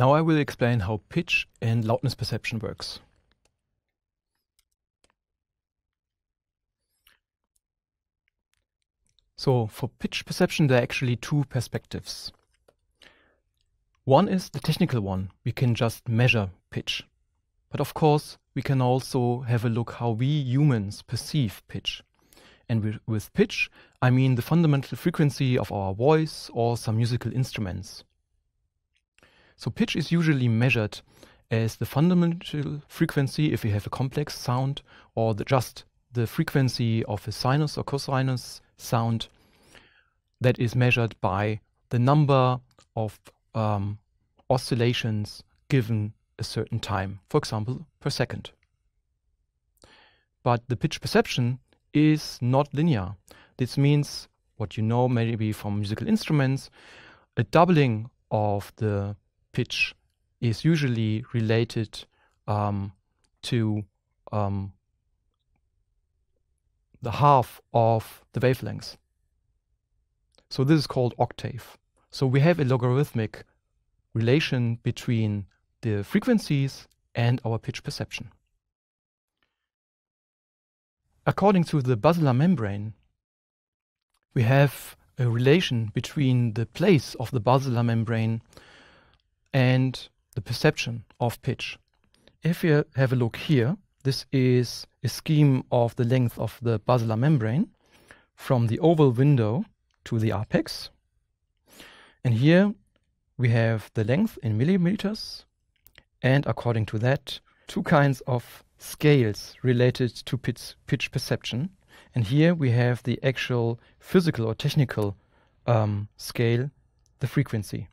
Now I will explain how pitch and loudness perception works. So for pitch perception, there are actually two perspectives. One is the technical one. We can just measure pitch. But of course, we can also have a look how we humans perceive pitch. And with pitch, I mean the fundamental frequency of our voice or some musical instruments. So pitch is usually measured as the fundamental frequency if we have a complex sound or the, just the frequency of a sinus or cosinus sound that is measured by the number of um, oscillations given a certain time, for example, per second. But the pitch perception is not linear. This means what you know maybe from musical instruments, a doubling of the pitch is usually related um, to um, the half of the wavelength. So this is called octave. So we have a logarithmic relation between the frequencies and our pitch perception. According to the basilar membrane, we have a relation between the place of the basilar membrane and the perception of pitch. If you have a look here, this is a scheme of the length of the basilar membrane from the oval window to the apex. And here we have the length in millimeters and according to that, two kinds of scales related to pitch, pitch perception. And here we have the actual physical or technical um, scale, the frequency.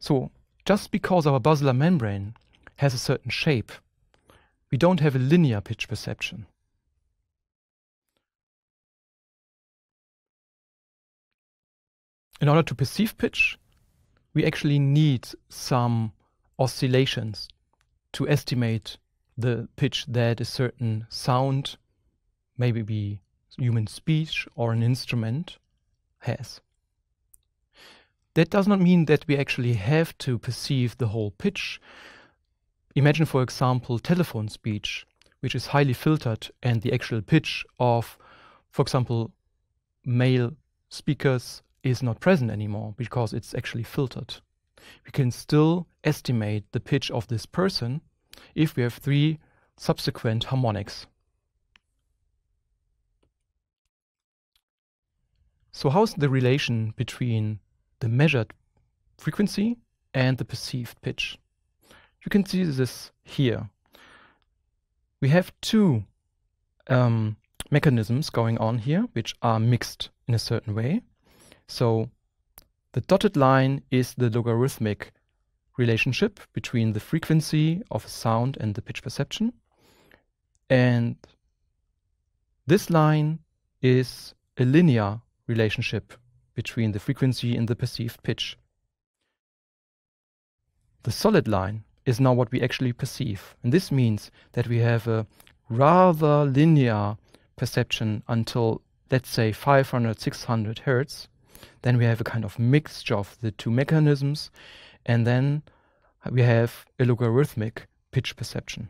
So just because our basilar membrane has a certain shape, we don't have a linear pitch perception. In order to perceive pitch, we actually need some oscillations to estimate the pitch that a certain sound, maybe be human speech or an instrument, has that does not mean that we actually have to perceive the whole pitch. Imagine, for example, telephone speech, which is highly filtered, and the actual pitch of, for example, male speakers is not present anymore because it's actually filtered. We can still estimate the pitch of this person if we have three subsequent harmonics. So how's the relation between the measured frequency and the perceived pitch. You can see this here. We have two um, mechanisms going on here, which are mixed in a certain way. So the dotted line is the logarithmic relationship between the frequency of a sound and the pitch perception. And this line is a linear relationship between the frequency and the perceived pitch. The solid line is now what we actually perceive, and this means that we have a rather linear perception until, let's say, 500, 600 hertz. Then we have a kind of mixture of the two mechanisms, and then we have a logarithmic pitch perception.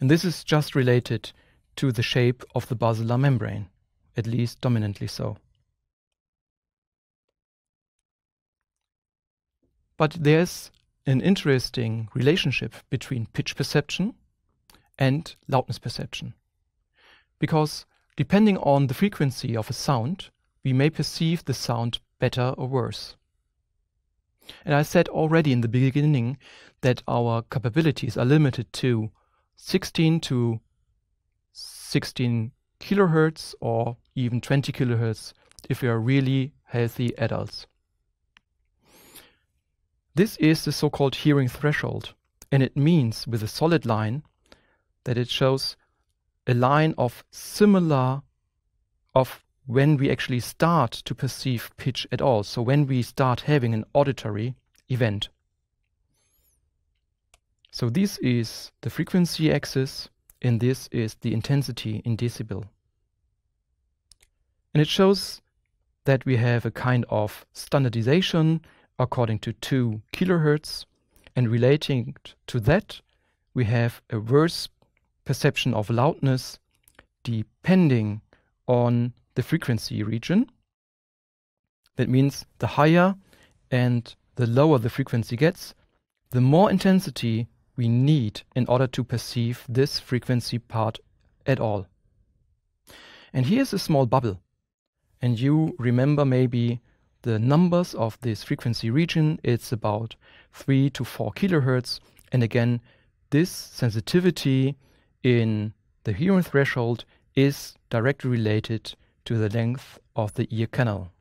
And this is just related to the shape of the basilar membrane, at least dominantly so. But there's an interesting relationship between pitch perception and loudness perception. Because depending on the frequency of a sound, we may perceive the sound better or worse. And I said already in the beginning that our capabilities are limited to 16 to 16 kilohertz or even 20 kilohertz if we are really healthy adults. This is the so-called hearing threshold, and it means with a solid line that it shows a line of similar of when we actually start to perceive pitch at all. So when we start having an auditory event. So this is the frequency axis and this is the intensity in decibel. And it shows that we have a kind of standardization according to 2 kilohertz and relating to that we have a worse perception of loudness depending on the frequency region. That means the higher and the lower the frequency gets, the more intensity we need in order to perceive this frequency part at all. And here's a small bubble. And you remember maybe the numbers of this frequency region, it's about 3 to 4 kilohertz. And again, this sensitivity in the hearing threshold is directly related to the length of the ear canal.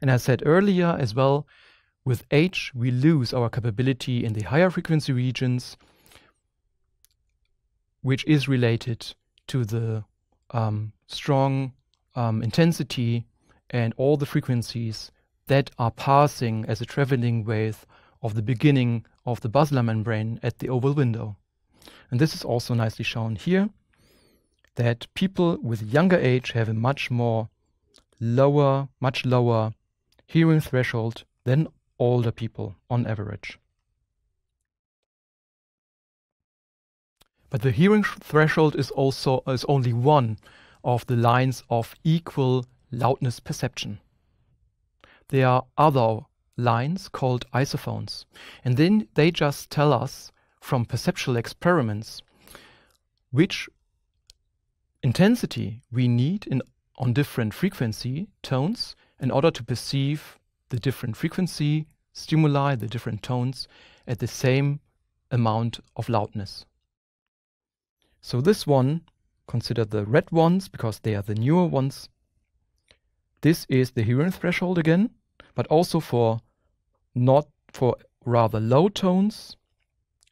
And I said earlier as well, with age, we lose our capability in the higher frequency regions, which is related to the um, strong um, intensity and all the frequencies that are passing as a traveling wave of the beginning of the basilar membrane at the oval window. And this is also nicely shown here, that people with younger age have a much more lower, much lower hearing threshold than older people on average. But the hearing threshold is also is only one of the lines of equal loudness perception. There are other lines called isophones, and then they just tell us from perceptual experiments which intensity we need in, on different frequency tones in order to perceive the different frequency stimuli, the different tones at the same amount of loudness. So this one, consider the red ones because they are the newer ones, this is the hearing threshold again, but also for not for rather low tones,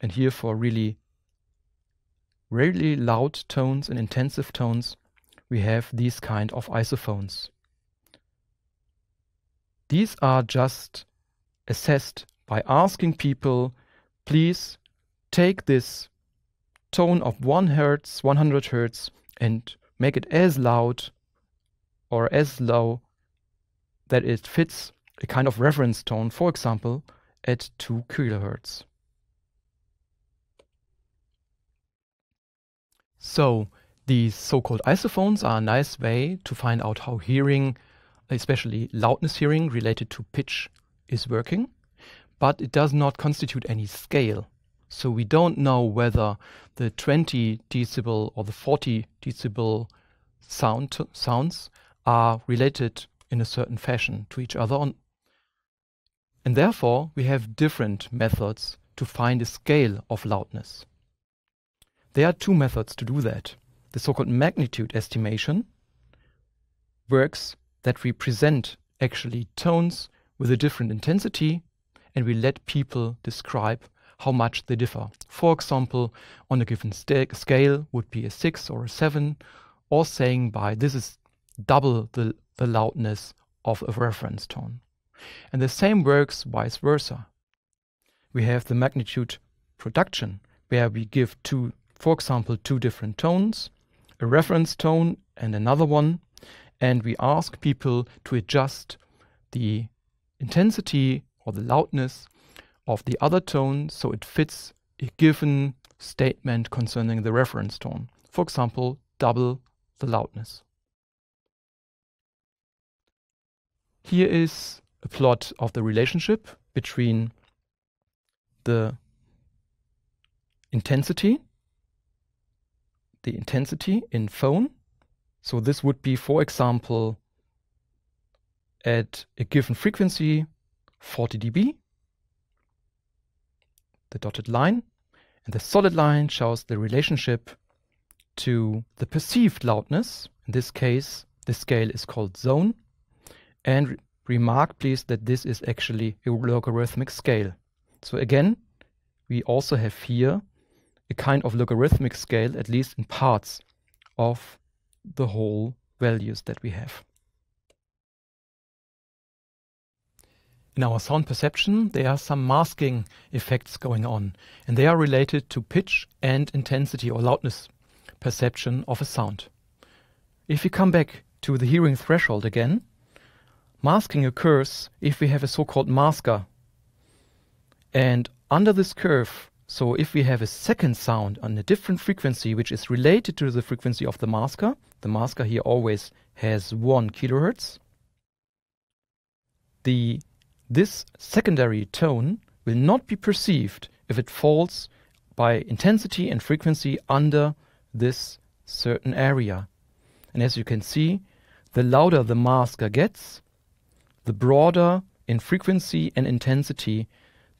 and here for really, really loud tones and intensive tones, we have these kind of isophones. These are just assessed by asking people, please take this tone of 1 hertz, 100 hertz, and make it as loud or as low that it fits a kind of reference tone, for example, at 2 kHz. So these so-called isophones are a nice way to find out how hearing, especially loudness hearing related to pitch, is working, but it does not constitute any scale. So we don't know whether the 20 decibel or the 40 decibel sound sounds are related in a certain fashion to each other. On, and therefore, we have different methods to find a scale of loudness. There are two methods to do that. The so-called magnitude estimation works that we present actually tones with a different intensity and we let people describe how much they differ. For example, on a given scale would be a 6 or a 7 or saying by this is double the, the loudness of a reference tone. And the same works vice versa. We have the magnitude production, where we give two, for example, two different tones, a reference tone and another one, and we ask people to adjust the intensity or the loudness of the other tone so it fits a given statement concerning the reference tone. For example, double the loudness. Here is a plot of the relationship between the intensity, the intensity in phone. So this would be, for example, at a given frequency, 40 dB, the dotted line, and the solid line shows the relationship to the perceived loudness. In this case, the scale is called zone. And re remark, please, that this is actually a logarithmic scale. So again, we also have here a kind of logarithmic scale, at least in parts of the whole values that we have. In our sound perception, there are some masking effects going on, and they are related to pitch and intensity or loudness perception of a sound. If we come back to the hearing threshold again, Masking occurs if we have a so-called masker. And under this curve, so if we have a second sound on a different frequency, which is related to the frequency of the masker, the masker here always has 1 kilohertz, the, this secondary tone will not be perceived if it falls by intensity and frequency under this certain area. And as you can see, the louder the masker gets, the broader in frequency and intensity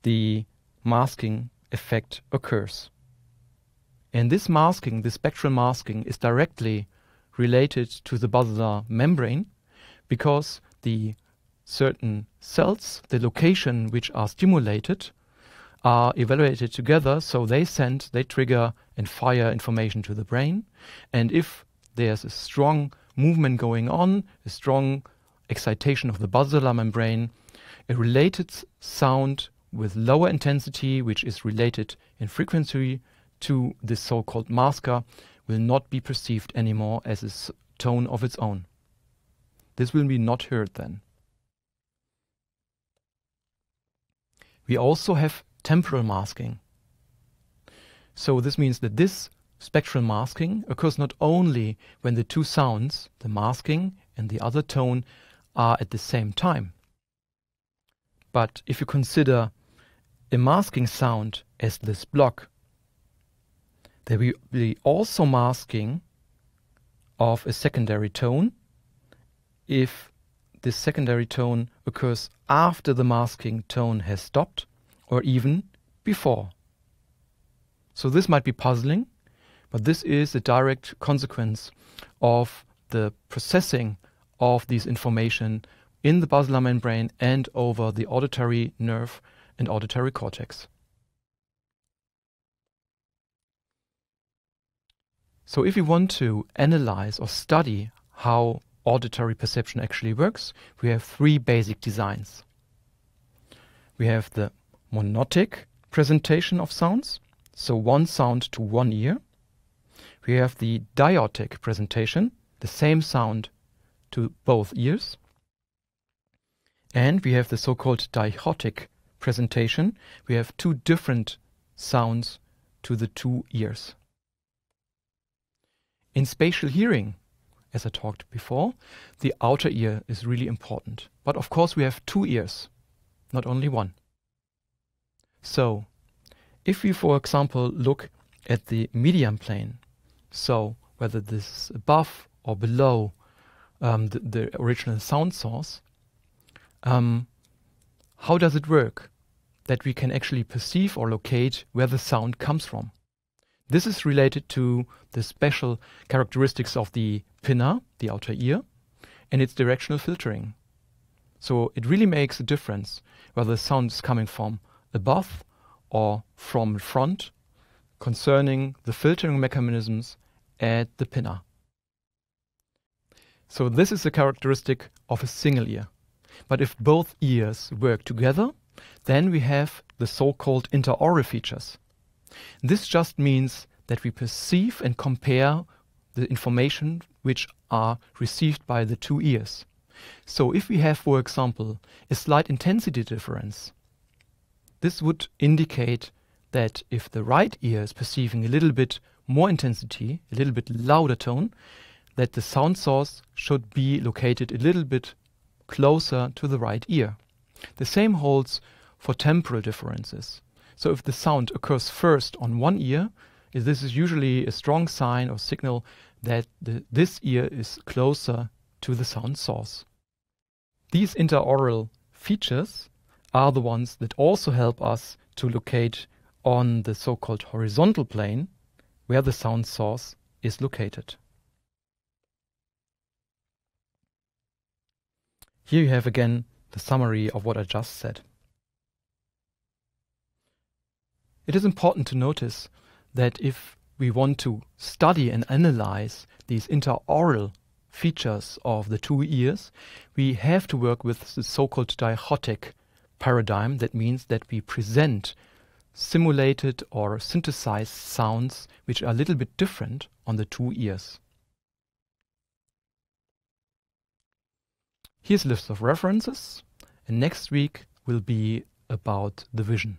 the masking effect occurs. And this masking, the spectral masking, is directly related to the basilar membrane because the certain cells, the location which are stimulated, are evaluated together, so they send, they trigger and fire information to the brain. And if there's a strong movement going on, a strong excitation of the basilar membrane, a related sound with lower intensity, which is related in frequency to this so-called masker, will not be perceived anymore as a tone of its own. This will be not heard then. We also have temporal masking. So this means that this spectral masking occurs not only when the two sounds, the masking and the other tone, are at the same time. But if you consider a masking sound as this block, there will be also masking of a secondary tone if this secondary tone occurs after the masking tone has stopped or even before. So this might be puzzling, but this is a direct consequence of the processing of these information in the basilar membrane and over the auditory nerve and auditory cortex. So if we want to analyze or study how auditory perception actually works, we have three basic designs. We have the monotic presentation of sounds, so one sound to one ear. We have the diotic presentation, the same sound to both ears. And we have the so-called dichotic presentation. We have two different sounds to the two ears. In spatial hearing, as I talked before, the outer ear is really important. But of course we have two ears, not only one. So, if we, for example, look at the median plane, so whether this is above or below um, the, the, original sound source, um, how does it work that we can actually perceive or locate where the sound comes from? This is related to the special characteristics of the pinna, the outer ear, and its directional filtering. So it really makes a difference whether the sound is coming from above or from front concerning the filtering mechanisms at the pinna. So this is a characteristic of a single ear. But if both ears work together, then we have the so-called interaural features. This just means that we perceive and compare the information which are received by the two ears. So if we have, for example, a slight intensity difference, this would indicate that if the right ear is perceiving a little bit more intensity, a little bit louder tone, that the sound source should be located a little bit closer to the right ear. The same holds for temporal differences. So if the sound occurs first on one ear, this is usually a strong sign or signal that the, this ear is closer to the sound source. These interaural features are the ones that also help us to locate on the so-called horizontal plane where the sound source is located. Here you have again the summary of what I just said. It is important to notice that if we want to study and analyze these interaural features of the two ears, we have to work with the so-called dichotic paradigm. That means that we present simulated or synthesized sounds which are a little bit different on the two ears. Here's list of references. And next week will be about the vision.